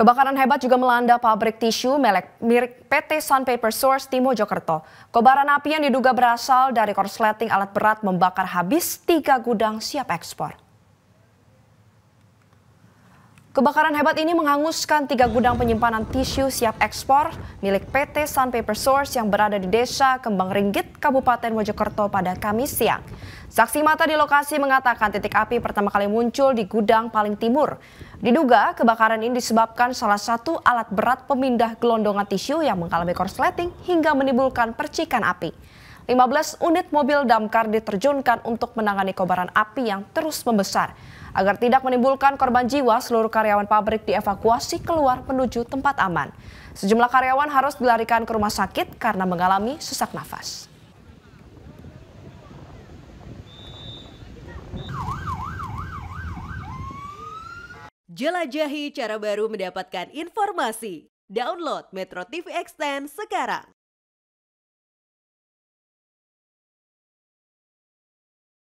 Kebakaran hebat juga melanda pabrik tisu melek milik PT Sun Paper Source di Mojokerto. Kobaran api yang diduga berasal dari korsleting alat berat membakar habis tiga gudang siap ekspor. Kebakaran hebat ini menghanguskan tiga gudang penyimpanan tisu siap ekspor milik PT Sun Paper Source yang berada di Desa Kembang Ringgit, Kabupaten Mojokerto pada Kamis siang. Saksi mata di lokasi mengatakan titik api pertama kali muncul di gudang paling timur. Diduga kebakaran ini disebabkan salah satu alat berat pemindah gelondongan tisu yang mengalami korsleting hingga menimbulkan percikan api. 15 unit mobil damkar diterjunkan untuk menangani kobaran api yang terus membesar. Agar tidak menimbulkan korban jiwa, seluruh karyawan pabrik dievakuasi keluar menuju tempat aman. Sejumlah karyawan harus dilarikan ke rumah sakit karena mengalami sesak nafas. Jelajahi cara baru mendapatkan informasi. Download Metro TV Extend sekarang.